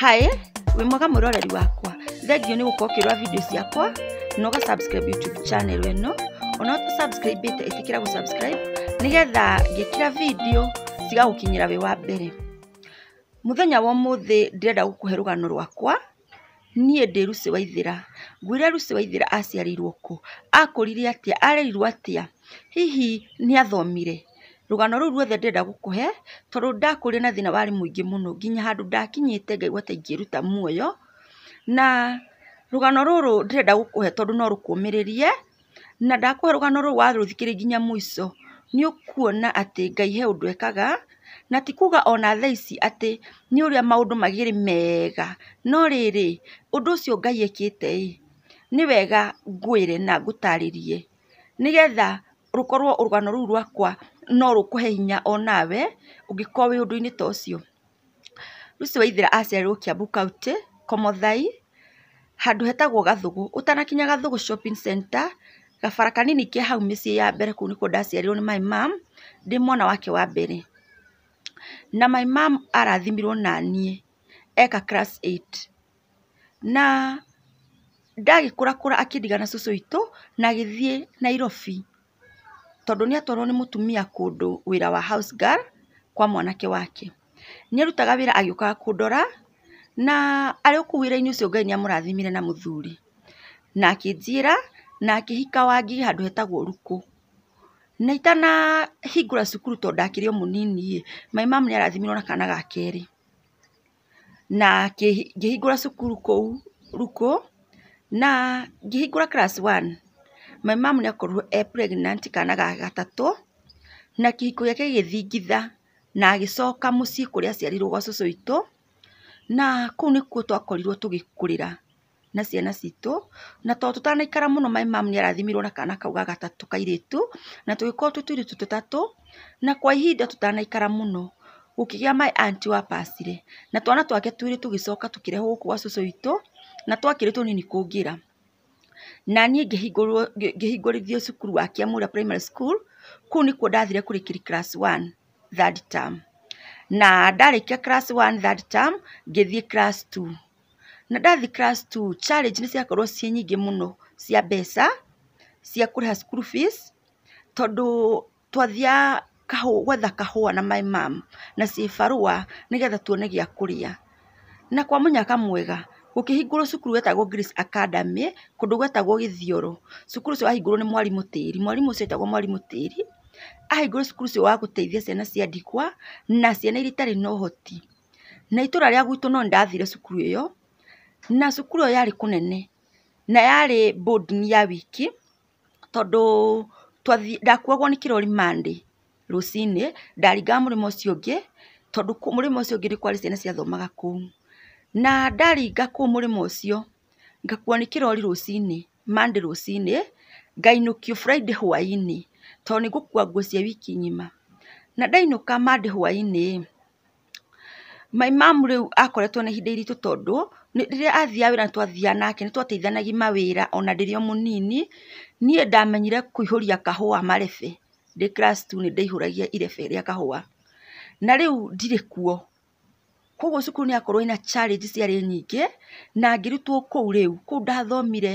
hi wĩ mwega roreri wakwa thengiũ nĩ gũkorwo ũkĩrora video ciakwa na ũga subscribe youtube channel ĩno ona ũtasubscribĩte ĩtĩkĩra gũ subscribe nĩgetha ngĩkĩra video ra wä wa mbere mũthenya wa ũmũthĩ ndĩrenda gũkũhe rũgano rwakwa niĩ ra aciarä irwo kå akå rire atä a arä atĩa atä a hihi nä athomire rũgano rũu ruothe ndĩrenda gũkũhe tondũ ndakũrire na thĩna warĩ mũingĩ mũno nginya handũ ndakinyĩte ngaigua ta ingĩruta muoyo na rũgano rũrũ ndĩrenda gũkũhe tondũ no rũkũmĩrĩrie na ndakũhe rũgano rũu warũthikĩrĩria nginya mũico nĩ ũkuona atĩ Ngai he ũndũ ekaga na ti kuga ona thaa ici atĩ nĩ ũrĩa maũndũ magĩrĩ mega no rĩrĩ ũndũ ũcio Ngai ekĩte ĩ nĩ wega ngwĩre na ngũtarĩrie nĩgetha rũkorwo rũgano rũu rwakwa no rukuhe hinya onawe ũngĩkorwo wi undu ini ta ũcio. Lucy Waithera aciarĩirwo Kiambu County, Komathai, handũ hetagwo Gathũgũ. Ũtanakinya Gathugu shopping Center gabara kanini ke hau mĩciĩ ya mbere kũu nĩkuo ndaciarirwo ni my mom ndĩ mwana wake wa mbere. Na my mum arathimirwo naniĩ eka class 8 Na ndagĩkũrakũra na cũcũ witũ na agĩthiĩ Nairobi tondũ atwarwo nĩ mũtumia kũndũ wĩra wa housegirl kwa mwanake wake. arutaga wĩra agĩũkaga kũndora na arĩ o kũu wĩra-inĩ ũcio Ngai nĩamũrathimire na mũthuri. Na akĩnjĩra na akĩhika wangi handũ hetagwo Ũrũkũ. Na itanahingũra cukuru tondũ ndakĩrĩ o mũnini-ĩ, mamu mum arathimirwo na kana ga kerĩ. Na ngĩhingũra cukuru kũu Ũrũkũ na ngĩhingũra class one my mom maimamu akorwo e pregnant kana ga gatatũ na kĩhiko gĩake gĩgĩthingitha na agĩcoka mũciĩ kũrĩa aciarirwo gwa cũcũ witũ na kũu nĩkuo twakorirwo tũgĩkũrĩra na ciana citũ na to tondũ my mũno maimamu arathimirwo na kana kau ga gatatũ kairĩtu na tũgĩkorwo twĩ tũirĩtu tũtatũ na kwa ihinda tũtanaikara mũno gũkĩgĩa my wa pasire na twana twake twĩrĩ tũgĩcoka tũkĩrehwo gũkũ gwa cũcũ witũ na twakĩrĩ tũnini kũngĩra na niĩ ngĩhingũrithio cukuru wa Kiamura Primary School, kũu nĩkuo ndathire kũrĩkĩria class one third term. Na kia class one third term ngĩthiĩ class two. Na ndathi class two challenge nĩ ciakorwo ciĩ nyingĩ mũno cia mbeca cia kũrĩha school fees tondũ twathia kahũ, gwetha kahũa na my mum na ciĩbarũa nĩgetha tuone gĩa kũrĩa. Na kwa mũnyaka mwega Gũkĩhingũrwo cukuru wetagwo Grace Academy, kũndũ gwetagwo githioro Cukuru ũcio wahingũrwo ni mwalimu Tĩri. mwalimu ũcio etagwo mwalimu Tĩri, ahingũrire cukuru ũcio wa gũteithia ciana cia ndikwa na ciana iria itarĩ na ũhoti. Na itura rĩa gwitũ no ndathire cukuru iyo na cukuru ĩyo yarĩ kunene na yarĩ boarding ya wiki, twathi ndakuagwo nĩ kĩrori Monday rũcinĩ, ndaringaga mũrĩmo ũcio ũngĩ, tondũ mũrĩmo ũcio ũngĩ nĩ kwarĩ ciana ciathomaga kũu. Na ndaringa kũu mũrĩmo ũcio, ngakuuo nĩ kĩrori rũcinĩ, Monday rũcinĩ, ngainũkio Friday hwaĩ-inĩ, tondũ nĩngũkua nguo cia wiki nyima Na ndainũka Monday hwaĩ-inĩ, my mum rĩu akoretwo na ihinda iritũ tondũ, rĩrĩa athiaga wĩra twathia nake, nĩtwateithanagia mawĩra ona ndĩrĩ o mũnini, niĩ ndamenyire kũihũria kahũa marebe, ndĩ class two nĩndaihũragia irebe rĩa kahũa. Na rĩu ndirĩ kuo koguo cukuru ni akorwo ina challenge ciarä nyingä na ngirutwo rutwo riu ku ndathomire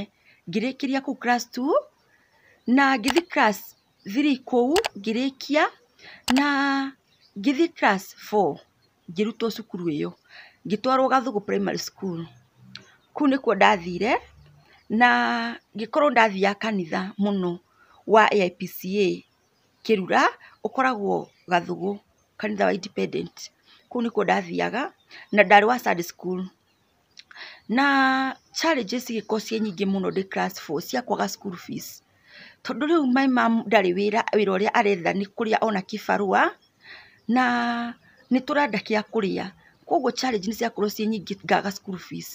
ngirikiria ku class 2 na ngithi class 3 kå ngirikia na ngithi class 4 ngirutwo rutwo cukuru ä yo ngä primary school ku ni ku ndathire na ngä ndathia kanitha muno wa AIPCA kirura ukoragwo gathugu kanitha wa independent kuu nikuo ndathiaga na ndarä wa sad school na challenges igiko cie nyingi muno ndi class 4 cia kwaga school fees tondu riu my mom ndarä wä ra wä aretha nä kå ona kibarua na nä tå renda kä a koguo challenge nä ciakorwo ciä nyingä ngaga school fees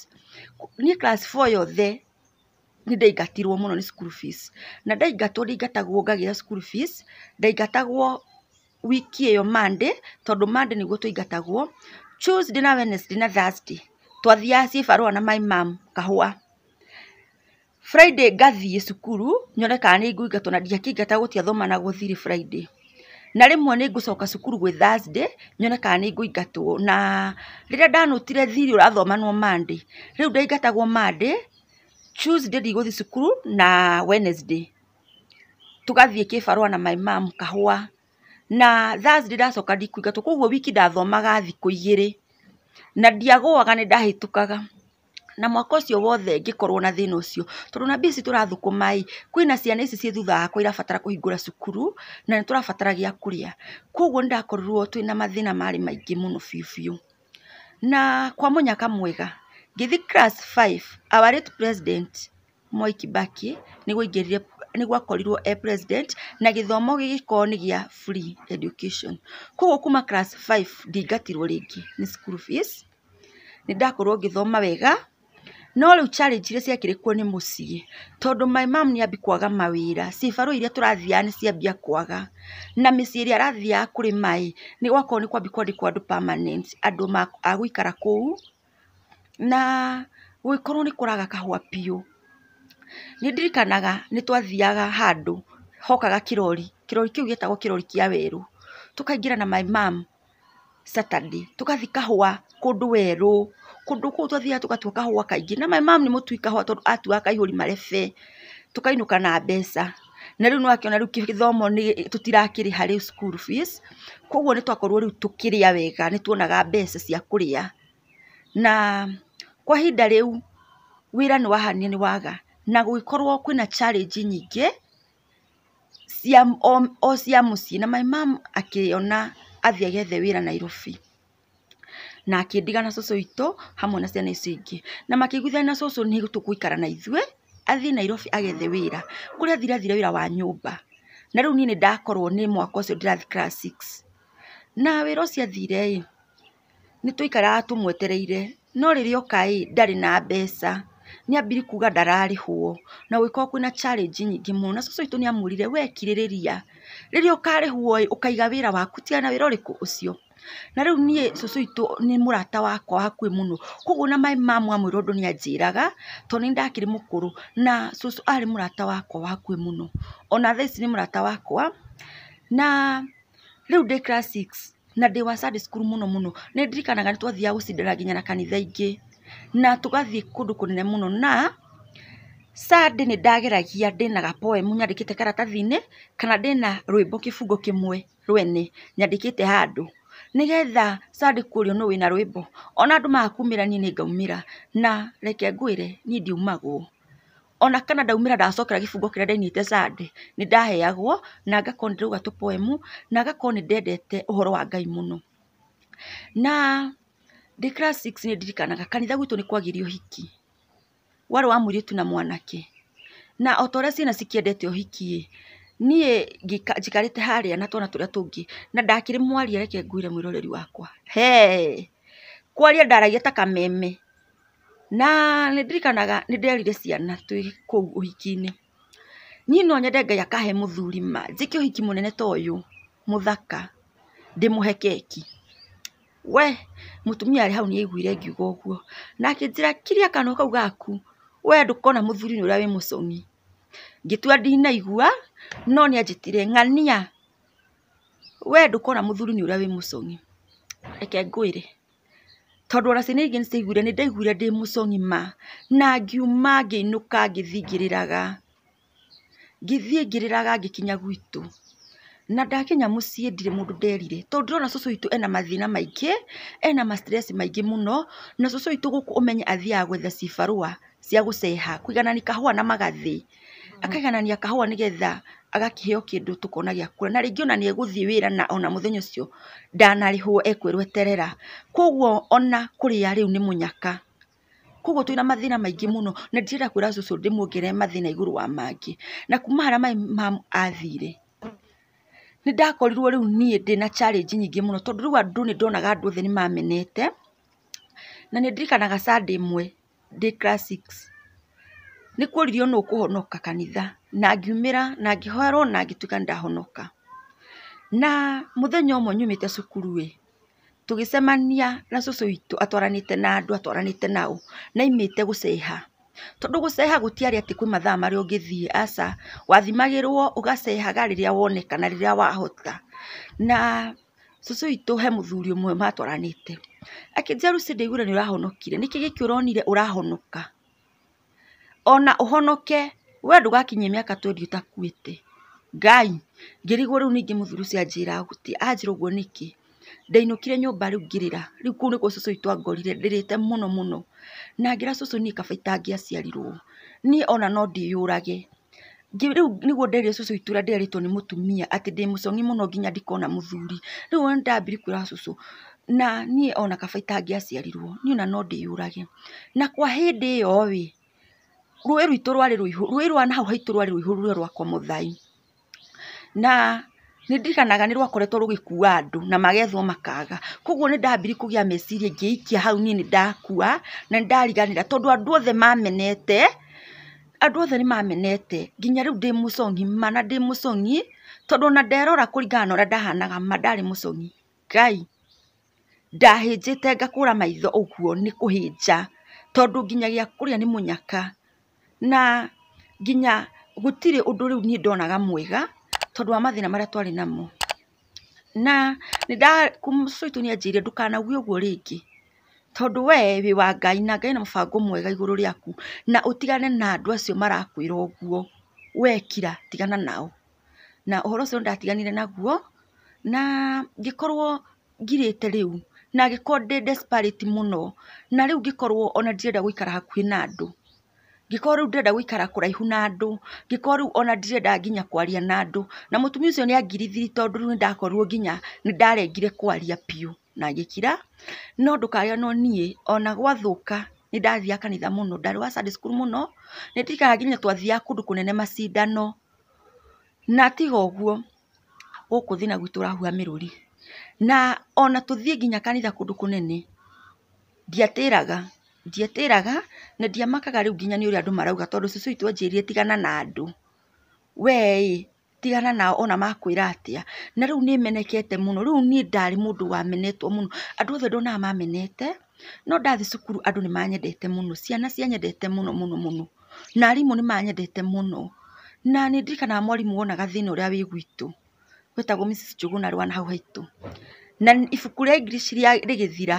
niä class 4 yothe nä ndaingatirwo må no nä school fees na ndaingatwo ndaingatagwo ngagä ra school fees ndaingatagwo wiki ä yo monday tondå monday nä guo tå ingatagwo tuesday na wednesday na thursday twathia ciä na my mam kahua friday ngathiä cukuru nyone kana nä nguingatwo na ndiakingata gå tiathoma na gå friday na rĩmwe nĩ ngũcoka cukuru gwĩ Thursday nyone kana nĩ ngũingatwo na rĩrĩa tire thiri ũrathomanwo Monday rĩu ndaingatagwo Monday Tuesday ndigũthiĩ cukuru na Wednesday tũgathiĩ kĩbarũa na my mom kahua na thursday ndacoka ndikuingatwo koguo wiki ndathomaga thikũ igĩrĩ na ndiagũaga nĩ ndahĩtũkaga na mwaka ũcio wothe ngĩkorwo na thĩna ũcio tondũ na mbia ici tũrathũkũma ĩ kwĩna ciana ici ciĩ thutha wakwa irabatara kũhingũra cukuru na nĩ tũrabatara gĩa kũrĩa koguo nĩ ndakorirwo twĩna mathĩna marĩ maingĩ mũno biũ biũ na kwa mũnyaka mwega ngĩthi class 5 our late president Mwai Kibaki nĩwe ingĩrire nĩ gwakorirwo e president na gĩthomo gĩgĩkorwo nĩ gĩa free education koguo kuma class 5 ndingatirwo rĩngĩ nĩ school fees nĩndakorwo ngĩthoma wega no rĩu challenge iria ciakĩrĩ kuo nĩ mũciĩ tondũ my mom nĩambi kwaga mawĩra cibarũ iria tũrathiaga ciambia kwaga na mĩciĩ ĩrĩa arathiaga kũrĩma-ĩ nĩgwakorwo nĩ kwambi kwandĩkwo andũ permanent andũ a gũikara kũu na gũgĩkorwo nĩ kũraga kahũa biũ ndirikanaga Nĩndirikanaga twathiaga handũ hokaga kĩrori, kĩrori kĩu gĩetagwo kĩrori kĩa werũ, tũkaingĩra na my mum Saturday, tũgathiĩ kahũa kũndũ werũ, kũndũ kũu twathiaga tũgatua kahũa kaingĩ, na my mum nĩ mũtui kahũa tondũ atuaga kaihũri marebe, tũkainũka na mbeca, na rĩu nĩwakĩona rĩu gĩthomo nĩ tũtirakĩrĩha rĩu school fees, koguo nĩtwakorwo rĩu tũkĩrĩa wega, tuonaga mbeca cia kũrĩa, na kwa ihinda rĩu wĩra nĩwahanire waga na gwikorwo kwina challenge nyingi cia o cia mucii na my mom akiona athii agethe wira Nairobi na akĩndiga na cũcũ witũ hamwe na ciana icio ingĩ na makiguthia na soso ni tũgũikara na ithuĩ athiĩ Nairobi agethe wira kuri athira athire wira wa nyumba na rĩu ni nĩ ndakorwo ni mwaka ũcio ndĩrathiĩ class 6 na wĩra ũcio athire ni tuikara twaikaraga no rĩrĩa okai ndari na mbeca ni ambiri kuga huo na gwikorwo kwina challenge nyingi muno na cucu witå nä amwirire we kirä rä rä ukarihwo ukaiga wä ra waku tigana wä ra å rä kå å cio na rä u niä cåcå itå nä må rata wakwa hakuä må no koguo na maä ma mwamwä ra å ndå nä anjä raga tondå nä ndakä rä må kå rå na cåcå arä må rata wakwa hakuä må no ona tha ici nä må rata wakwa na rä u ndä na ndä wa sunday school må no må no nä ndirikanaga nä twathiaga gå cindana nginya na kanitha ingä na tugathiä kundu kunene muno na Sunday nä ndageragia ndä na gapoemu nyandä kä te karatathi-inä kana ndä na rwä mbo kä bungo kä mwe rwene nyandä kä te handå nä getha Sunday kå no wä na rwä mbo ona andå magakumä ra niä nä ngaumä ra na reke ngwä re niä ndiumagwo ona kana ndaumä ra ndacokera gä bungo kä rä a ndainyite Sunday nä ndaheagwo na ngakorwo nä ndä rauga tå poemu na ngakorwo nä ndendete å horo wa Ngai må no na Ndi class 6 ni ndirikanaga kanitha gwitũ nĩ kwagirio hiki warĩ wa mũirĩtu na mwanake na o rä a ciana cikĩendete ũhiki-ĩ te njikarĩte harĩa na twana tũrĩa tũngĩ na ndakĩrĩ mwaria reke ngwĩre mwĩroreri wakwa he kwaria ndaragia ta kameme na nĩndirikanaga nĩnderire ciana twĩ kũu ũhiki-inĩ niĩ no nyende Ngai akahe mũthuri ma njĩke ũhiki nene ta ũyũ mũthaka we mutumia arä hau nä aiguire ngiuga å guo na akä njä ra kiria kana kau gaku we ndå kona må thuri nä å rä a wä må cong'i ngä tua ndinaigua no nä anjä ng'ania we ndå kona må thuri nä å rä a wä må cong'i reke re tondå ona ciana ingä nä ciaiguire nä ndaiguire ndä må cong'i ma na ngiuma ngä inå ka ngä thiä ngä ngä thiä rä raga ngä kinya gwitå na ndakinya mũciĩ ndirĩ mũndũ nderire tondũ ndĩrona cũcũ witũ ena mathĩna maingĩ, ena ma stress maingĩ mũno, na cũcũ witũ gũkũ ũmenye athiaga gwetha cibarũa cia gũceha, kũiganania kahũa na magathĩ. Mm-hmm. Akaiganania kahũa nĩgetha agakĩheo kĩndũ tũkona gĩa kũrĩa, na rĩngĩ ona nĩegũthiĩ wĩra na ona mũthenya ũcio ndanarĩhwo ekwĩrwo eterera. Kuoguo ona kũrĩa rĩu nĩ mũnyaka. Kuoguo twĩna mathĩna maingĩ mũno na ndirenda kwĩra cũcũ ndĩmuongerere mathĩna igũrũ wa mangĩ. Na kuma harĩa mami wao athire nä ndakorirwo u niä ndä na challenge no tondå rä u andå nä ndonaga andå othe nä mamenete na nä ndirikanaga Sunday mwe ndĩ class six nĩ å kå honoka kanitha na ra na hoerwo na ka nä ndahonoka na mũthenya ũmwe nyumĩte cukuru gä cemania na cũcũ atwaranä te na atwaranä te nao na gå ceha tondu guceha gutiari ati kwĩ mathaa mari ũngĩthiĩ, asa wathimagirwo ũgaceehaga rĩrĩa woneka na rĩrĩa wahota. Na cũcũ witũ he mũthuri ũmwe matwaranĩte, akĩnjĩra Lucy ndaigua nĩũrahonokire, nĩkĩ gĩkĩ ũronire urahonoka Ona uhonoke we ndũgakinyie miaka twendi ũtakuĩte. Ngai, ngĩrigwo rĩu ningĩ mũthuri ũcio anjĩra atĩa, anjĩra ũguo niki ndainukire nyumba riu ngirira riu kuu nikuo cucu witũ angorire ndirĩte muno muno na ngĩĩra cucu niĩ kaba itangĩaciarirwo ni ona no ndĩyũrage rĩu nĩguo nderire cũcũ witũ ũrĩa nderĩtwo nĩ ati atĩ ndĩ mũcong'i mũno nginya ndikona mũthuri rĩu ona nĩndambire kwĩra cũcũ na ni ona kaba itangĩaciarirwo ni ona no ndĩyũrage na kwa hĩndĩ ĩyo ĩ rũĩ rwitũ rwarĩ rũihũru rũĩ rwa nahau haitũ rwarĩ rũihũru rũrĩa rwa kwa mũthai na ndirikanaga nä rwakoretwo rũgĩkua andũ na magethwo makaga koguo nĩ ndambiri kũgĩa meciria ngĩikia hau niĩ nĩ ndakua na nĩ ndariganĩra tondũ andũ othe mamenete andũ othe nĩ mamenete nginya rĩu ndĩ mũcongi mana ndĩ mũcongi tondũ ona nderora kũringana na ũrĩa ndahanaga ma ndarĩ mũcongi ngai ndahĩnjĩte ngakũra maitho ũguo nĩ kũhĩnja tondũ nginya gĩa kũrĩa nĩ mũnyaka na nginya gũtirĩ ũndũ rĩu niĩ ndonaga mwega tondu wa mathina maria twari namo na cuitu kumsuitu ni ndukanague å guo rä ngä tondu we wä wa ngai na ngai na mũbango mwega igå rå na utigane na andå acio marakwä ra å guo wekira tigana nao na å horo ndatiganire naguo na ngä korwo ngirä te rä u na ngä desperate muno no na rä u ngä ona ndirenda gå ikara hakuhä na andå ngĩkorwo rĩu ndĩrenda gũikara kũraihu na andũ ngĩkorwo rĩu ona ndirenda nginya kwaria na andũ na mũtumia ũcio nĩ nĩangirithirie tondũ rĩu nĩndakorirwo nginya nĩndarengire kwaria biũ na ngĩkira no ndũkariganĩrwo niĩ ona gwathũka nĩndathiaga kanitha mũno ndarĩ wa Sunday school mũno nĩndirikanaga nginya twathiaga kũndũ kũnene macindano na tiga ũguo gũkũ thĩna gwitũ ũrahuha mĩrũri na ona tũthiĩ nginya kanitha kũndũ kũnene ndiatĩraga ndietiraga na ndiamakaga riu nginya ni ũrĩa andu marauga tondu cucu witũ onjĩrire tigana na andu we tigana nao ona makwira atia Na riu ni menekete muno riu ni ndari mundu wa menetwo muno andu othe ndonaga mamenete, no ndathiĩ cukuru ni nĩmanyendete muno ciana cianyendete muno muno muno na ni nĩmanyendete muno Na ni nĩndirikanaga mwarimũ wonaga thĩna ũrĩa wĩ gwitũ, wetagwo Mrs Njũgũna Rwana hau haitu na ibuku rĩa English rĩgĩthira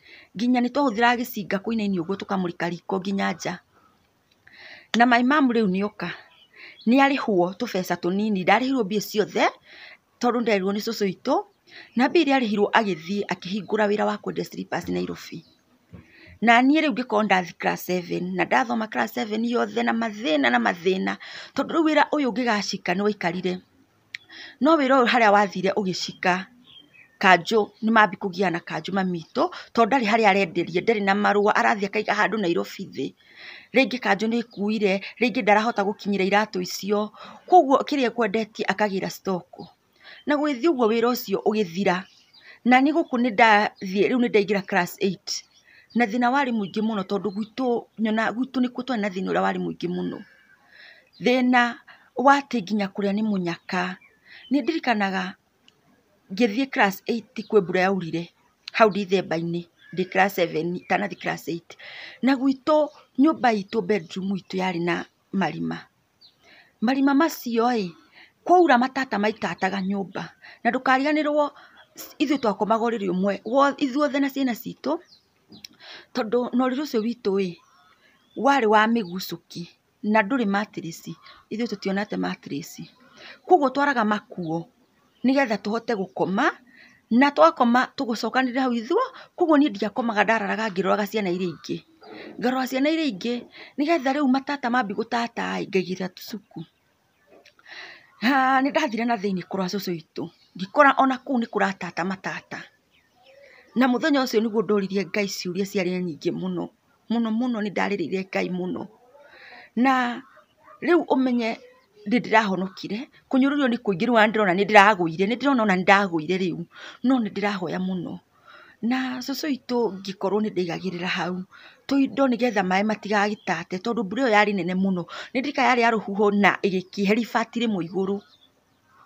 nginya nĩ twahũthĩraga gĩcinga kũinainia ũguo tũkamũrĩka riko nginya nja na my mum rĩu nĩoka nĩarĩhwo tũbeca tũnini ndarĩhirwo mbia ciothe tondũ nderĩrwo nĩ cũcũ witũ na mbia iria arĩhirwo agĩthiĩ akĩhingũra wĩra wa kwendia slippers Nairobi na niĩ rĩu ngĩkorwo ndathiĩ class 7 na ndathoma class 7 yothe na mathĩna na mathĩna tondũ rĩu wĩra ũyũ ũngĩgacika waikarire no wĩra ũyũ harĩa wathire ũgĩcika kanjo kanjũ nĩmambia kũgiana kanjũ mamitũ tondũ ndarĩ harĩa arenderia ndarĩ na marũa arathiĩ akaiga handũ Nairobi thĩ rĩngĩ kanjũ nĩ ĩkuire rĩngĩ ndarahota gũkinyĩra iratũ icio kwoguo kĩrĩa ekwendetie akagĩra stock na gũgĩthiĩ ũguo wĩra ũcio ũgĩthira naniĩ gũkũ nĩndathiĩ rĩu nĩndaingĩra class eight na thĩna warĩ mũingĩ mũno tondũ gwitũ nyonaga gwitũ kuo twarĩ na thĩna ũrĩa warĩ mũingĩ mũno thĩna wa atĩ nginya kũrĩa nĩ mũnyaka ndirikanaga Ngĩthiĩ class eight kwĩ mbura yaurire hau ndithemba-inĩ ndĩ class seven itanathiĩ class eight. Na gwitũ nyũmba itũ bedroom itũ yarĩ na marima. Marima macio-ĩ, kwaura matata maitataga nyũmba, na ndũkariganĩrwo ithuĩ twakomaga ũrĩrĩ ũmwe ithuothe na ciana citũ, tondũ na ũrĩrĩ ũcio witũ-ĩ, warĩ wa mĩgucũki na ndũrĩ matirĩci, ithuĩ tũtionete matirĩci, kuoguo twaraga makuo nigetha tuhote gukoma na twakoma tugucokanirira hau ithuĩ koguo niĩ ndiakomaga ndararaga ngĩroraga ciana iria ingi ngarora ciana iria ingi nigetha riu matata mambia gũtata ĩ ngaigĩrĩra tũcuku nĩndathire na thini kũrora cũcũ itu ngikora ona kũu nĩkũratata matata na muthenya ucio nĩguo ndoririe Ngai ciuria ciari nyingi muno muno muno ni nĩndarĩrĩire Ngai muno na riu ũmenye nä ndä rahonokire kå nyå rå rio nä kåingä rä ndärona nä ndä ragå ire nä ndä rona ona nä ndagå ire rä u no nä ndä rahoya må no na cũcũ itũ ngĩkorwo nĩ ndaigagĩrĩra hau tũindo nĩgetha maĩ matigagĩtate tondũ mbura ĩyo yarĩ nene mũno nĩ ndirika yarĩ ya rũhuho na ĩgĩkĩheri ibati rĩmwe igũrũ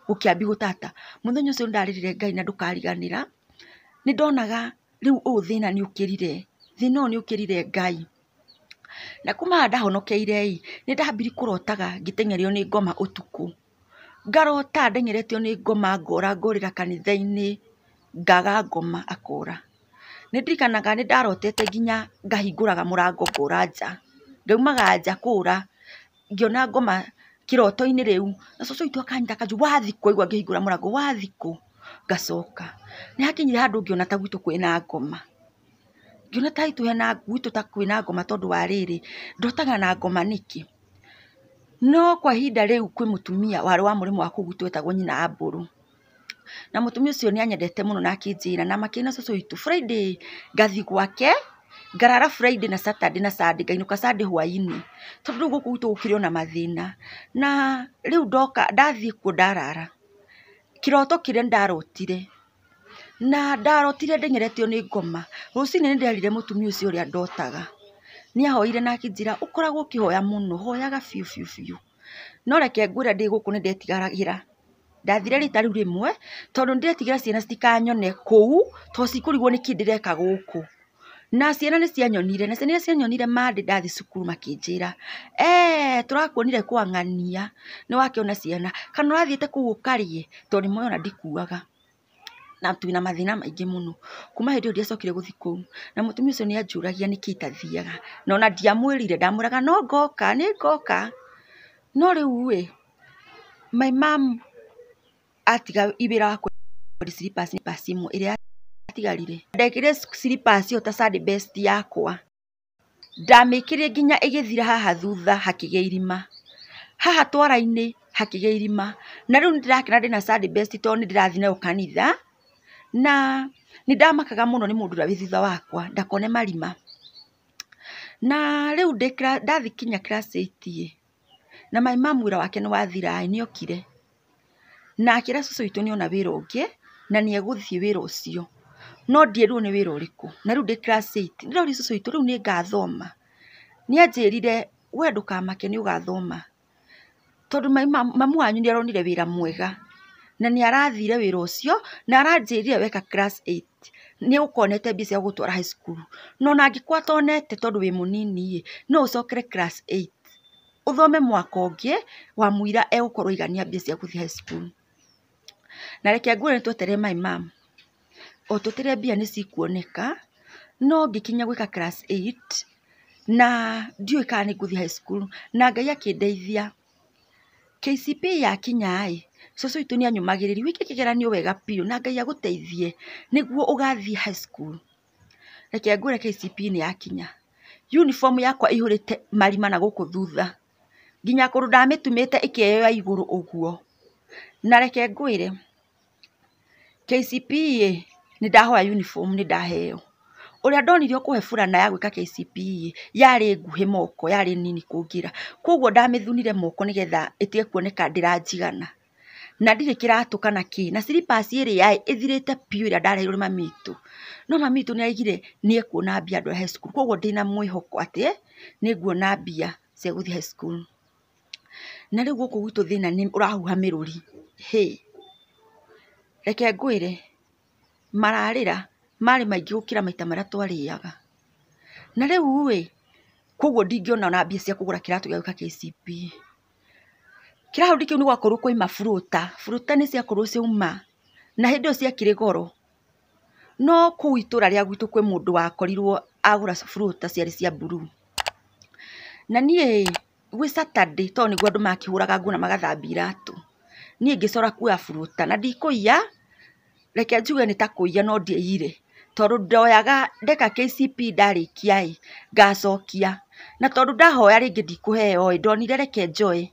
gũkĩambi gũtata mũthenya ũcio nĩndarĩrire ngai na ndũkariganĩra nĩ ndonaga rĩu ũũ thĩna nĩ ũkĩrire thĩna ũyũ nĩ ũkĩrire ngai na kuma ndahonokeire i nĩ ndambiri kũrotaga ngĩteng'erio nĩ ngoma ũtukũ ngarota ndengeretio nĩ ngoma ngora ngũrĩra kanitha-inĩ ngaga ngoma akora nĩndirikanaga nĩndarotete nginya må mũrango ngũra nja ngaumaga nja kũũra ngĩona ngoma kĩroto-inĩ rĩu na cũcũ witũ akanyita kanjũ wathiĩ kũ aigua ngĩhingũra mũrango wathiĩ kũ ngacoka nĩhakinyire handũ ngĩona ta gwitũ kwĩna ngoma ngiona ta itå hena ngui tå takwä ngoma tondu wa riri ndotaga na ngoma niki no kwa ihinda rĩu kwĩ mũtumia warĩ wa murimo wa kũu gwitũ wetagwo nyina aburu na mutumia ucio ni anyendete muno na akĩnjĩra na makina soso itu friday ngathi gwake ngarara friday na saturday na sunday ngainũka sunday hwainĩ tondũ rĩu gũkũ gwitũ gũkĩrĩ ona mathina na riu ndoka ndathiĩ kuo ndarara kĩroto kĩrĩa ndarotire na ndarotire ndenyeretio nä ngoma rucini ni ndarire nderire mũtumia ũcio ũrĩa ndotaga nä ahoire na kinjira ũkoragwo ũkĩhoya muno hoyaga fiu fiu fiu no reke ngwĩra ndi guku ni ndetigaragĩra ndathire rita rĩu rĩmwe tondu nĩ ndĩretigĩra ciana citikanyone kũu to cikũrigwo nĩ kĩ ndĩreka gũkũ na ciana ni cianyonire na ciana iria cianyonire mandĩ ndathi cukuru makinjira eh tũrakuonire kwangania ni wake ona ciana kana ũrathiĩte kũu ũkarĩe ni moyo na ndikuaga na twina mathina maingi muno kuma hindi iyo ndiacokire guthi kuu na mutumia ucio nianjuragia niki itathiaga na ona ndiamwirire ndamwiraga no ngoka ni ngoka no riu ri my mom atiga ibira wa slippers ni imwe iria atigarire ndekire slippers yo ta side best yakwa ndamikire nginya igithira haha thutha hakigea irima haha twara-inĩ hakigea irima na rĩu nĩndĩrakena ndĩna side best tondũ ndirathi nayo kanitha na nä ndamakaga må no nä må ndå å wä thutha wakwa ndakone marima na rä u ndathi kinya kiracätiä na maä ma mwä ra wake nä wathira nä okire na akä ra cå itå nä ona wä ra å ngä na nä egå thiä wä ra å cio no ndiä rä u nä wä ra å rä kå na rä u ndä ndä rori cå cå itå rä u nä ngathoma nä anjä rire we ndå kamake nä å gathoma tondå mamu wanyu nä aronire wä ra mwega na nĩ arathire wĩra ũcio na aranjĩrire weka class 8 nĩ ũkonete mbia cia gũtwara high school no na angĩkorwo atonete tondũ wĩ mũnini-ĩ no ũcokere class 8 ũthome mwaka ũngĩ wa muira mũira egũkorwo igania mbia cia gũthiĩ high school na reke ngwĩre nĩtweterere my mum o tweterere mbia nĩcikuoneka no ngĩkinya gwĩka class 8 na ndiũĩ kana nĩngũthiĩ high school na Ngai akĩndeithia KCPE yakinya-ĩ Cucu witũ nĩanyũmagĩrĩria wike kĩgeranio wega biũ na Ngai agũteithie nĩguo ũgathiĩ high school. Reke ngwĩre KCPE yakinya Uniform yakwa ĩihũrĩte marima na nagũkũ thutha, nginya kũndũ ndamĩtumĩte ĩkĩyoera igũrũ ũguo. Na reke kcp ngwĩre KCPE nĩndahoya uniform nĩndaheywo. Ũrĩa ndonire ũkũhe burana ya gwĩka KCPE yarĩ nguhĩ moko, yarĩ nini kũngĩra, kuoguo ndamĩthunire moko nĩgetha ĩtige kuoneka ndĩranjigana na ndirĩ kĩratũ kana kĩ na slippers ĩrĩa ĩthirĩte biũ ĩrĩa ndaheirwo nĩ mami witũ no mami witũ nĩaugire nĩekuona mbia ndũhe cukuru koguo ndĩna mwĩhoko atĩ nguona mbia cia gũthiĩ high school na rĩu gũkũ gwitũ thĩna nĩ ũrahuha mĩrũri hĩ reke ngwĩre mararĩra marĩ maingĩ gũkĩra maita marĩa twarĩaga na rĩu-ĩ koguo ndingĩona ona mbia cia kũgũra kĩratũ gĩa gwĩka KCPE kira hau ndikiu ni gwakorwo kwaima buruta buruta ni ciakorwo ciauma na hindi iyo ciakiri goro no ku itura ria gwitu kwe mundu wakorirwo agura buruta ciari cia buru na nie gwä saturday to ni guo makihuraga nguna magathambira tu magathambia iratå niä ngĩcora kuoya buruta na ndikũiya reke njuge ni ta kũiya no ndiaiyire tondå ndoyaga ndeka KCP ndarĩkia ĩ ngacokia na tondå ndahoya ringi ndikũheo ndonire reke njoe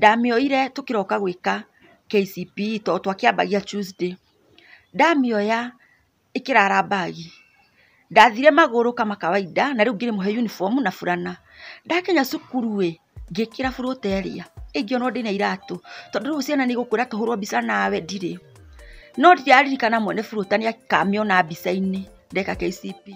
ndamĩoire tũkĩroka gwĩka KCPE tondũ twakĩambagia Tuesday, ndamĩoya ikirara mbagi, ndathire maguru kama kawaida na ngire muhe uniform na furana ndakinya cukuru ĩ ngĩkĩra burũta ĩrĩa ĩngĩ ona ndĩna iratũ tondũ rĩu ciana nĩigũkwĩra tũhũrwo mbica nawe ndirĩ, no ndiraririkana mwene burũta nĩakamĩona mbica ini ndeka KCPE.